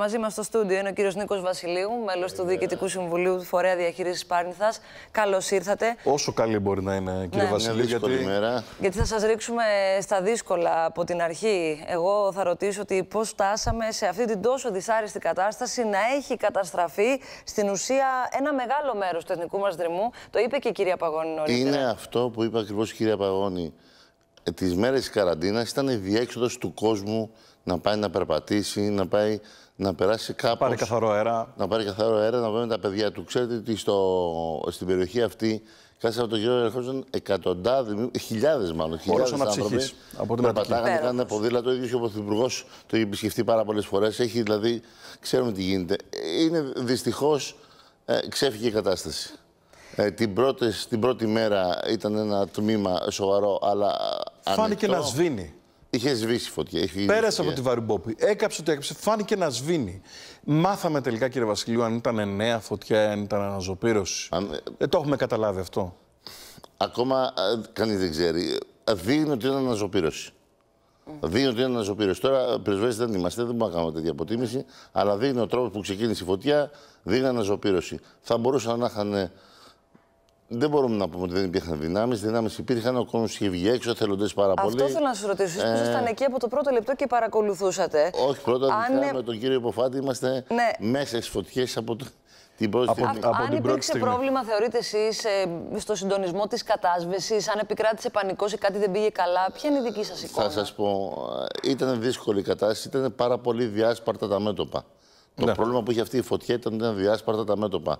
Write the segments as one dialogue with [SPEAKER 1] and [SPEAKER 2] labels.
[SPEAKER 1] Μαζί μας στο στούντιο είναι ο κύριος Νίκος Βασιλείου, μέλος του ε, Διοικητικού ε. Συμβουλίου του Φορέα Διαχείρισης Πάρνηθας. Καλώς ήρθατε.
[SPEAKER 2] Όσο καλή μπορεί να είναι, κύριε ναι. Βασιλείου, γιατί... Μέρα.
[SPEAKER 1] γιατί θα σας ρίξουμε στα δύσκολα από την αρχή. Εγώ θα ρωτήσω ότι πώς φτάσαμε σε αυτή την τόσο δυσάρεστη κατάσταση να έχει καταστραφεί στην ουσία ένα μεγάλο μέρος του εθνικού μας δρυμού. Το είπε και η κυρία Παγώνη νωρίτερα.
[SPEAKER 3] Είναι αυτό που είπε ακριβώς η κυρία Παγώνη. Ε, Τις μέρες της καραντίνας ήταν η διέξοδος του κόσμου να πάει να περπατήσει, να πάει να περάσει κάπως... Να πάρει καθαρό αέρα. Να πάρει καθαρό αέρα, να βγει τα παιδιά του. Ξέρετε ότι στο, στην περιοχή αυτή Κάθε από τον κύριο ερχόντουσαν εκατοντάδε, χιλιάδες μάλλον. Χιλιάδε άνθρωποι. Από την Περπατάγανε, κάνανε ποδήλατο. Ο ίδιος και ο Πρωθυπουργός το έχει επισκεφτεί πάρα πολλές φορές. Έχει δηλαδή, ξέρουμε τι γίνεται. Ε, είναι δυστυχώς ε, ξέφυγε η κατάσταση. Ε, την, πρώτη, την πρώτη μέρα ήταν ένα τμήμα σοβαρό, αλλά. Ε, Φάνηκε να σβήνει. Είχε σβήσει φωτιά. Είχε Πέρασε από τη Βαρουμπόπη.
[SPEAKER 2] Έκαψε ότι έκαψε. Φάνηκε να σβήνει. Μάθαμε τελικά, κύριε Βασιλείου, αν ήταν νέα φωτιά, αν ήταν αναζωοπήρωση. Αν... Ε, ε, το έχουμε καταλάβει αυτό.
[SPEAKER 3] Ακόμα ε, κανείς δεν ξέρει. Ε, δείχνει ότι είναι αναζωπήρωση. Δίνει ότι είναι αναζωοπήρωση. Τώρα πρεσβέστε δεν είμαστε, δεν μπορούμε να κάνουμε τέτοια αποτίμηση. Αλλά δείχνει ο τρόπος που ξεκίνησε η φωτιά, δίνει αναζωπήρωση. Θα μπορούσαν να είχαν δεν μπορούμε να πούμε ότι δεν υπήρχαν δυνάμεις. Δυνάμεις υπήρχαν, ο κόσμος είχε βγει έξω, θελοντές πάρα πολύ. Αυτός θέλω να σα ρωτήσω. Ε... ήσασταν εκεί
[SPEAKER 1] από το πρώτο λεπτό και παρακολουθούσατε.
[SPEAKER 3] Όχι, πρώτα Αν... με τον κύριο Υποφάτη είμαστε ναι. μέσα στις φωτιές από το. Την πρώτη από, από αν υπήρξε πρόβλημα,
[SPEAKER 1] θεωρείτε εσείς, ε, στο συντονισμό της κατάσβεσης, αν επικράτησε πανικός ή κάτι δεν πήγε καλά, ποια είναι η δική σας εικόνα.
[SPEAKER 3] Θα σας πω, ε, ήταν δύσκολη η κατάσταση, ήταν πάρα πολύ διάσπαρτα τα μέτωπα. Το ναι. πρόβλημα που είχε αυτή η φωτιά ήταν ότι ήταν διάσπαρτα τα μέτωπα.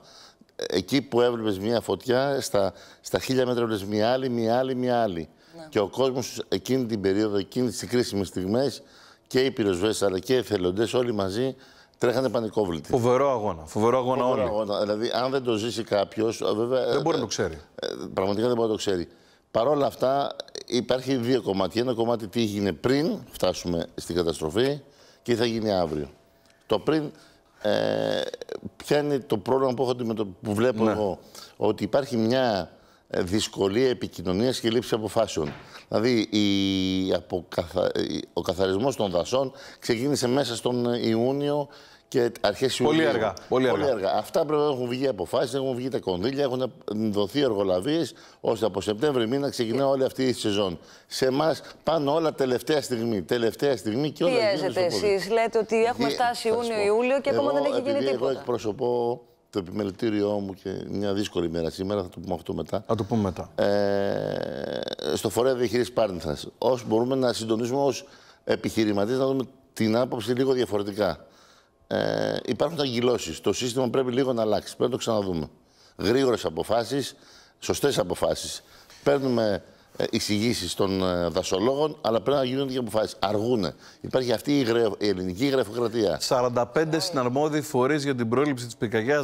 [SPEAKER 3] Εκεί που έβλεπες μία φωτιά, στα, στα χίλια μέτρα έβλεπες μία άλλη, μία άλλη, μία άλλη. Ναι. Και ο κόσμος εκείνη την περίοδο, εκείνη τις κρίσιμες στιγμές και οι πυροσβέστες αλλά και οι εθελοντές όλοι μαζί τρέχανε πανικόβλητοι. Φοβερό αγώνα. Φοβερό αγώνα Φοβερό όλοι. Δηλαδή, αν δεν το ζήσει κάποιος. Ε, δεν μπορεί ε, να το ξέρει. Ε, πραγματικά δεν μπορεί να το ξέρει. Παρ' όλα αυτά, υπάρχει δύο κομμάτια. Ένα κομμάτι τι έγινε πριν φτάσουμε στην καταστροφή και θα γίνει αύριο το πριν ε, είναι το πρόβλημα που, έχω, που βλέπω ναι. εγώ. Ότι υπάρχει μια ε, δυσκολία επικοινωνίας και λήψη αποφάσεων. Δηλαδή, η αποκαθα... ο καθαρισμός των δασών ξεκίνησε μέσα στον Ιούνιο και αρχές Ιουλίου. Πολύ αργά. Πολύ αργά. Αυτά πρέπει να έχουν βγει αποφάσεις, έχουν βγει τα κονδύλια, έχουν δοθεί εργολαβίες ώστε από Σεπτέμβρη μήνα ξεκινά όλη αυτή η σεζόν. Σε εμάς πάνε όλα τελευταία στιγμή. Τελευταία στιγμή και όλα Πιέζετε εσείς,
[SPEAKER 1] λέτε ότι έχουμε φτάσει Ιούνιο-Ιούλιο και ακόμα δεν έχει γίνει τίποτα. Εγώ
[SPEAKER 3] εκπροσωπώ το επιμελητήριό μου και μια δύσκολη μέρα σήμερα, θα το πούμε αυτό μετά. Θα το πούμε μετά. Ε, στο φορέα διαχείρισης Πάρνηθας. Όσο μπορούμε να συντονίσουμε ως επιχειρηματίες, να δούμε την άποψη λίγο διαφορετικά. Ε, υπάρχουν αγγυλώσεις, Το σύστημα πρέπει λίγο να αλλάξει. Πρέπει να το ξαναδούμε. Γρήγορες αποφάσεις, σωστές αποφάσεις. Παίρνουμε ε, εισηγήσεις των ε, δασολόγων, αλλά πρέπει να γίνονται και αποφάσεις. Αργούνε. Υπάρχει αυτή η, ελληνική γραφειοκρατία. 45
[SPEAKER 2] συναρμόδιοι φορείς για την πρόληψη της πυρκαγιάς,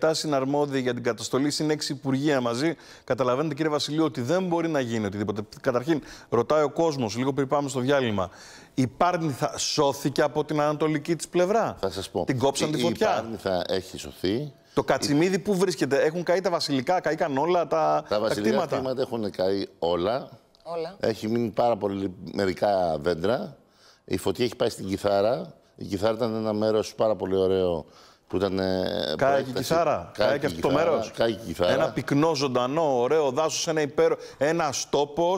[SPEAKER 2] 17 συναρμόδιοι για την καταστολή, είναι 6 υπουργεία μαζί. Καταλαβαίνετε, κύριε Βασιλείο, ότι δεν μπορεί να γίνει οτιδήποτε. Καταρχήν, ρωτάει ο κόσμος, λίγο πριν πάμε στο διάλειμμα, η θα σώθηκε από την ανατολική της πλευρά. Θα σας
[SPEAKER 3] πω. Την κόψαν τη φωτιά. Η Πάρνηθα έχει σωθεί. Το κατσιμίδι που βρίσκεται, έχουν καεί τα βασιλικά, καήκαν όλα τα, τα, βασιλικά τα κτήματα. έχουν καεί όλα. όλα. Έχει μείνει πάρα πολύ μερικά δέντρα. Η φωτιά έχει πάει στην κιθάρα. Η κιθάρα ήταν ένα μέρος πάρα πολύ ωραίο που ήταν. Ε, Κάει και η κιθάρα. Κάει και αυτό το μέρο. Ένα
[SPEAKER 2] πυκνό, ζωντανό, ωραίο δάσος, ένα υπέρο, ένας τόπος.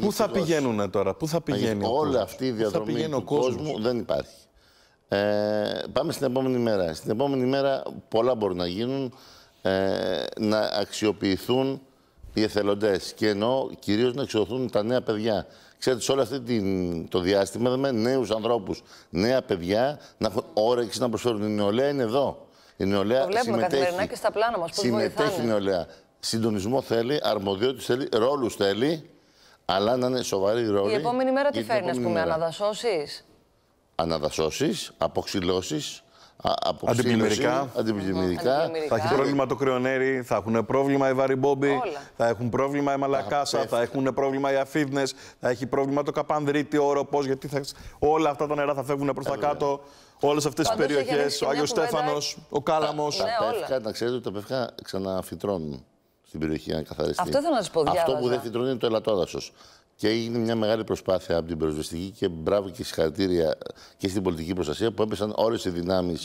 [SPEAKER 2] Πού θα
[SPEAKER 3] πηγαίνουν τώρα, πού θα πηγαίνει. Όλη αυτή η διαδρομή του κόσμου δεν υπάρχει. Ε, πάμε στην επόμενη μέρα. Στην επόμενη μέρα πολλά μπορούν να γίνουν ε, να αξιοποιηθούν οι εθελοντές και ενώ κυρίως να αξιοποιηθούν τα νέα παιδιά. Ξέρετε, σε όλο αυτό το διάστημα με νέους ανθρώπους, νέα παιδιά να έχουν όρεξη να προσφέρουν. Η νεολαία είναι εδώ. Η νεολαία το βλέπουμε καθημερινά και στα
[SPEAKER 1] πλάνα μας. Συμμετέχει η
[SPEAKER 3] νεολαία. Συντονισμό θέλει, αρμοδιότητες θέλει, ρόλους θέλει, αλλά να είναι σοβαρή ρόλη. Η επόμενη μέρα τι φέρνει, ας πούμε,
[SPEAKER 1] δασώσει
[SPEAKER 3] αναδασώσει, αποξυλώσεις, Αντιπλημμυρικά. Αντιπλημμυρικά. Θα έχει πρόβλημα το κρεονέρι, θα
[SPEAKER 2] έχουν πρόβλημα οι βαριμπόμποι, θα έχουν πρόβλημα η μαλακάσα, θα έχουν πρόβλημα οι αφίδνες, θα έχει πρόβλημα το καπανδρίτι, ο όροπος, γιατί θα... όλα αυτά τα νερά θα φεύγουν προς τα κάτω. Όλες αυτές τις περιοχέ, ο Άγιο Στέφανος, ο Κάλαμος. Ναι, τα
[SPEAKER 3] να ξέρετε ότι τα πεύκα ξαναφυτρώνουν στην περιοχή, αν Αυτό να σας Αυτό που δεν φυτρώνει είναι το ελατόδασο. Και έγινε μια μεγάλη προσπάθεια από την προσβεστική και μπράβο και συγχαρητήρια και στην πολιτική προστασία που έπεσαν όλες οι δυνάμεις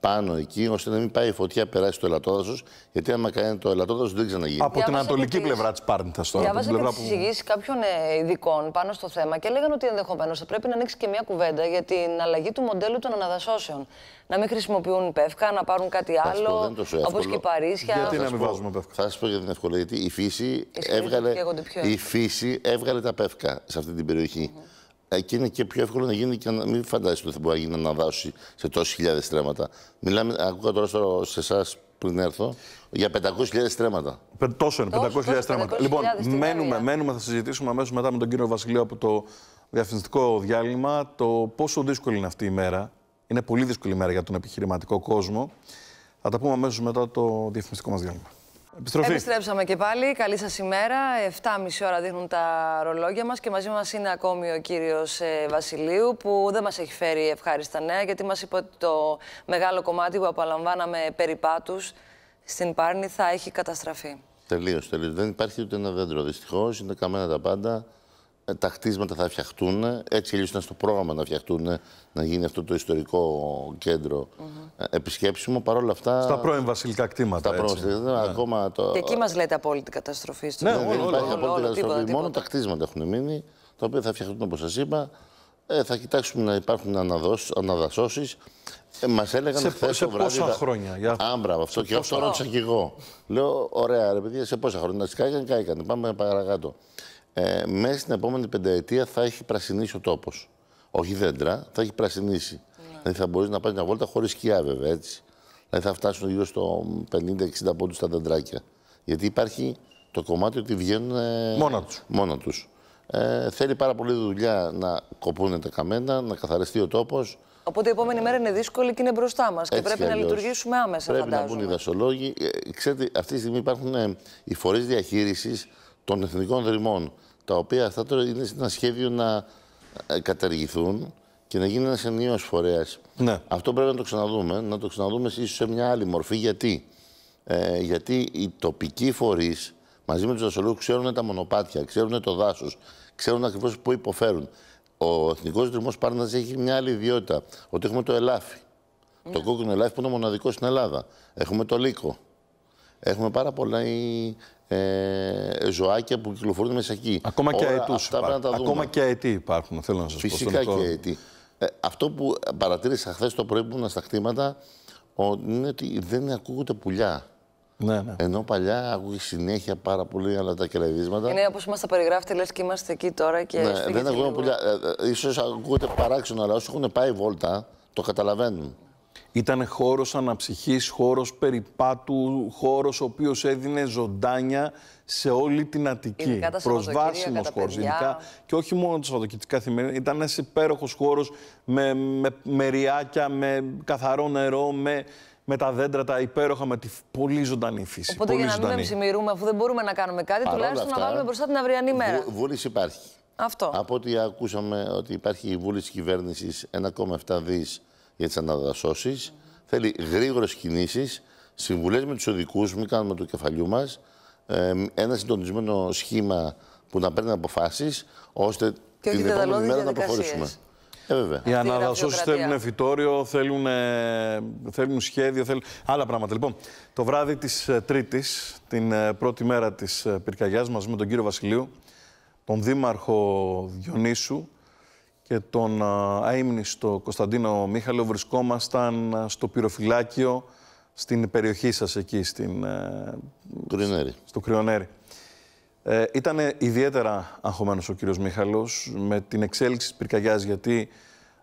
[SPEAKER 3] πάνω εκεί, ώστε να μην πάει η φωτιά περάσει το ελατόδασο. Γιατί άμα κάνει το ελατόδασο, δεν ξαναγίνει. Από την ανατολική πλευρά της Πάρνηθας τώρα. Διάβαζα και τι
[SPEAKER 1] κάποιων ε, ειδικών πάνω στο θέμα και έλεγαν ότι ενδεχομένως θα πρέπει να ανοίξει και μια κουβέντα για την αλλαγή του μοντέλου των αναδασώσεων. Να μην χρησιμοποιούν πεύκα, να πάρουν κάτι άλλο. Όπως και η παρίσια. Γιατί να μην βάζουμε
[SPEAKER 3] πεύκα. Θα σα πω για την ευκολία. Γιατί η φύση, έβγαλε, η φύση έβγαλε τα πεύκα σε αυτή την περιοχη εκεί είναι και πιο εύκολο να γίνει και να μην φαντάζεστε ότι θα μπορεί να γίνει αναβάσει σε τόσες χιλιάδες στρέμματα. Μιλάμε, ακούγα τώρα σε εσάς πριν έρθω, για 500.000 στρέμματα. Τόσο
[SPEAKER 2] είναι, 500.000 στρέμματα. λοιπόν, μένουμε, μένουμε, θα συζητήσουμε αμέσως μετά με τον κύριο Βασιλείο από το διαφημιστικό διάλειμμα το πόσο δύσκολη είναι αυτή η μέρα. Είναι πολύ δύσκολη η μέρα για τον επιχειρηματικό κόσμο. Θα τα πούμε αμέσως μετά το διαφημιστικό μας διάλειμμα.
[SPEAKER 3] Επιστροφή.
[SPEAKER 1] Επιστρέψαμε και πάλι. Καλή σας ημέρα. 7,5 ώρα δείχνουν τα ρολόγια μας και μαζί μας είναι ακόμη ο κύριος ε, Βασιλείου, που δεν μας έχει φέρει ευχάριστα νέα, γιατί μας είπε ότι το μεγάλο κομμάτι που απολαμβάναμε περιπάτου στην Πάρνη θα έχει καταστραφεί.
[SPEAKER 3] Τελείως, τελείως. Δεν υπάρχει ούτε ένα δέντρο. Δυστυχώς είναι καμένα τα πάντα. Ε, τα χτίσματα θα φτιαχτούν, έτσι ήταν στο πρόγραμμα να φτιαχτούν, να γίνει αυτό το ιστορικό κέντρο mm -hmm. επισκέψιμο. Παρ' όλα αυτά. Στα πρώην βασιλικά κτήματα. Στα πρώην ναι. ακόμα το... Και εκεί μας
[SPEAKER 1] λέτε απόλυτη καταστροφή. Στο ναι, όλο, δεν υπάρχει απόλυτη καταστροφή.
[SPEAKER 3] Μόνο τα χτίσματα έχουν μείνει, τα οποία θα φτιαχτούν όπως σας είπα. Ε, θα κοιτάξουμε να υπάρχουν αναδασώσεις. Ε, μας έλεγαν σε, βράδυ. Σε πόσα χρόνια. Για... μπράβο, αυτό και αυτό ρώτησα και εγώ. Λέω, ωραία, ρε παιδιά, σε πόσα χρόνια. Να τι κάνει, Πάμε παρακάτω ε, μέσα στην επόμενη πενταετία θα έχει πρασινίσει ο τόπος. Όχι δέντρα, θα έχει πρασινίσει. Ναι. Δηλαδή θα μπορείς να πάρεις μια βόλτα χωρίς σκιά, βέβαια έτσι. Δηλαδή θα φτάσουν γύρω στο 50-60 πόντου τα δεντράκια. Γιατί υπάρχει το κομμάτι ότι βγαίνουν ε, μόνα τους. τους. Ε, θέλει πάρα πολύ δουλειά να κοπούν τα καμένα, να καθαριστεί ο τόπος.
[SPEAKER 1] Οπότε η επόμενη μέρα είναι δύσκολη και είναι μπροστά μας και πρέπει να λειτουργήσουμε άμεσα. Πρέπει φαντάζομαι. να
[SPEAKER 3] μπουν οι δασολόγοι. Ε, ξέρετε, αυτή τη στιγμή υπάρχουν ε, οι φορείς διαχείρισης των εθνικών δρυμών, τα οποία αυτά τώρα είναι ένα σχέδιο να ε, καταργηθούν και να γίνει ένα ενίο φορέας. Ναι. Αυτό πρέπει να το ξαναδούμε, να το ξαναδούμε ίσως σε μια άλλη μορφή. Γιατί, ε, γιατί οι τοπικοί φορείς μαζί με τους δασολόγου ξέρουν τα μονοπάτια, ξέρουν το δάσος, ξέρουν ακριβώς πού υποφέρουν. Ο εθνικός δρυμός Πάρνας έχει μια άλλη ιδιότητα. Ότι έχουμε το ελάφι. Ναι. Το κόκκινο ελάφι που είναι μοναδικός στην Ελλάδα. Έχουμε το λύκο. Έχουμε πάρα πολλά ε, ζωάκια που κυκλοφορούν μέσα εκεί. Ακόμα και αετού. Ακόμα και αετοί υπάρχουν, θέλω να σας πω. Φυσικά και αετοί. Ε, αυτό που παρατήρησα χθες το πρωί που ήμουν στα κτήματα είναι ότι δεν ακούγονται πουλιά. Ναι, ναι. Ενώ παλιά ακούγονται συνέχεια πάρα πολύ αλλά τα κερδίσματα. Είναι
[SPEAKER 1] όπως μας τα περιγράφετε, λες και είμαστε εκεί τώρα και. Ναι, δεν ακούγονται
[SPEAKER 3] πουλιά. Ε, ε, ε ίσως ακούγονται παράξενο, αλλά όσοι έχουν πάει βόλτα το καταλαβαίνουν.
[SPEAKER 2] Ήταν χώρος αναψυχής, χώρος περιπάτου, χώρος ο οποίος έδινε ζωντάνια σε όλη την Αττική. προσβάσιμο χώρος. Ειδικά, και όχι μόνο το Σαββατοκύριακο Ήταν ένας υπέροχος χώρος με, μεριάκια, με καθαρό νερό, με, τα δέντρα τα υπέροχα, με τη πολύ ζωντανή φύση. Οπότε πολύ για να μην
[SPEAKER 1] ψημυρούμε, ψημιρούμε, αφού δεν μπορούμε να κάνουμε κάτι, τουλάχιστον να βάλουμε μπροστά την αυριανή μέρα. Βου,
[SPEAKER 3] βούληση υπάρχει. Αυτό. Από ό,τι ακούσαμε ότι υπάρχει η βούληση κυβέρνηση 1,7 δις για τις αναδασώσεις. Θέλει γρήγορες κινήσεις, συμβουλές με τους οδικούς, μην κάνουμε το κεφαλιού μας. ένα συντονισμένο σχήμα που να παίρνει αποφάσεις, ώστε την επόμενη μέρα να προχωρήσουμε.
[SPEAKER 2] Ε, βέβαια. Οι αναδασώσεις θέλουν φυτόριο, θέλουν, θέλουν σχέδιο, θέλουν άλλα πράγματα. Λοιπόν, το βράδυ της ε, Τρίτης, την ε, πρώτη μέρα της ε, πυρκαγιάς, μαζί με τον κύριο Βασιλείου, τον δήμαρχο Διονύσου, και τον αείμνηστο Κωνσταντίνο Μίχαλο βρισκόμασταν στο πυροφυλάκιο στην περιοχή σας εκεί, στην, ε, στο Κρυονέρι. Ε, ήταν ιδιαίτερα αγχωμένος ο κύριος Μίχαλος με την εξέλιξη της πυρκαγιάς γιατί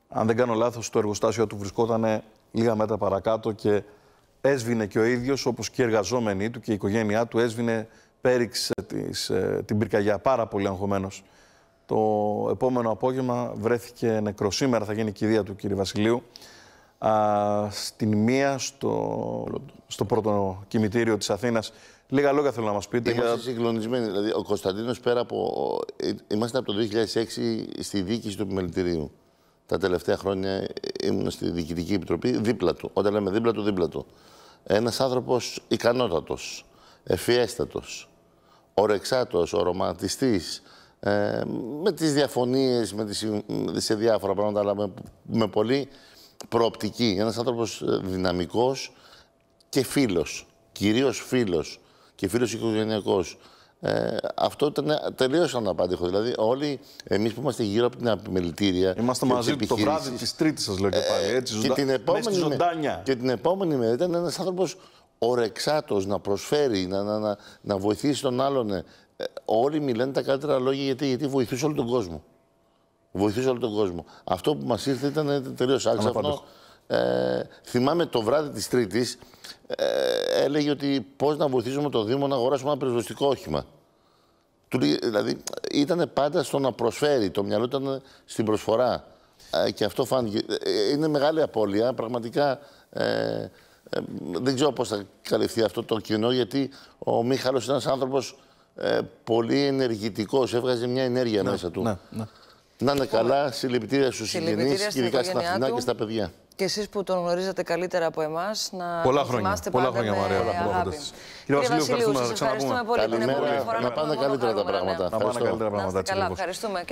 [SPEAKER 2] αν δεν κάνω λάθος το εργοστάσιο του βρισκόταν λίγα μέτρα παρακάτω και έσβηνε και ο ίδιος όπως και οι εργαζόμενοι του και η οικογένειά του έσβηνε πέριξε ε, την πυρκαγιά πάρα πολύ αγχωμένος το επόμενο απόγευμα βρέθηκε νεκρό. Σήμερα θα γίνει η κηδεία του κυρίου Βασιλείου. Α, στην μία στο, στο πρώτο
[SPEAKER 3] κημητήριο της Αθήνας. Λίγα λόγια θέλω να μας πείτε. Είμαστε συγκλονισμένοι. Δηλαδή, ο Κωνσταντίνος πέρα από... Είμαστε από το 2006 στη διοίκηση του επιμελητηρίου. Τα τελευταία χρόνια ήμουν στη Διοικητική Επιτροπή δίπλα του. Όταν λέμε δίπλα του, δίπλα του. Ένας άνθρωπος ικανότατος, ευφιέστατος, ορεξάτος, ε, με τις διαφωνίες με τις, σε διάφορα πράγματα, αλλά με, πολύ προοπτική. Ένας άνθρωπος ε, δυναμικός και φίλος. Κυρίως φίλος. Και φίλος οικογενειακός. Ε, αυτό ήταν τελείω αναπάντηχο. Δηλαδή, όλοι εμείς που είμαστε γύρω από την επιμελητήρια. Είμαστε μαζί του το βράδυ της
[SPEAKER 2] Τρίτης, σας λέω και ε, πάλι. Έτσι, και, την επόμενη, ζωντάνια.
[SPEAKER 3] και την επόμενη μέρα ήταν ένας άνθρωπος ορεξάτος να προσφέρει, να, να, να, βοηθήσει τον άλλον, ε, όλοι μιλάνε τα καλύτερα λόγια γιατί, γιατί βοηθούσε όλο τον κόσμο. Βοηθούσε όλο τον κόσμο. Αυτό που μας ήρθε ήταν ε, τελείως άξαφνο. Ε, θυμάμαι το βράδυ της Τρίτης, ε, έλεγε ότι πώς να βοηθήσουμε το Δήμο να αγοράσουμε ένα περιοριστικό όχημα. Του, δηλαδή ήταν πάντα στο να προσφέρει. Το μυαλό ήταν στην προσφορά. Ε, και αυτό φάνηκε. Ε, είναι μεγάλη απώλεια. Πραγματικά δεν ξέρω πώς θα καλυφθεί αυτό το κοινό, γιατί ο Μίχαλος είναι ένας άνθρωπος ε, πολύ ενεργητικός. έβγαζε μια ενέργεια ναι, μέσα του. Ναι, ναι. Να είναι καλά, συλληπιτήρια στους συγγενείς, ειδικά στην Αθηνά και στα παιδιά.
[SPEAKER 1] Και εσείς που τον γνωρίζετε καλύτερα από εμάς, να πολλά χρόνια, θυμάστε πολλά πάντα χρόνια, Μαρία, με αγάπη. Κύριε Βασιλείου, σας ευχαριστούμε πολύ. Καλημέρα, να πάνε
[SPEAKER 3] καλύτερα τα ναι. πράγματα. Να πάνε καλύτερα τα πράγματα. Καλά,
[SPEAKER 1] ευχαριστούμε.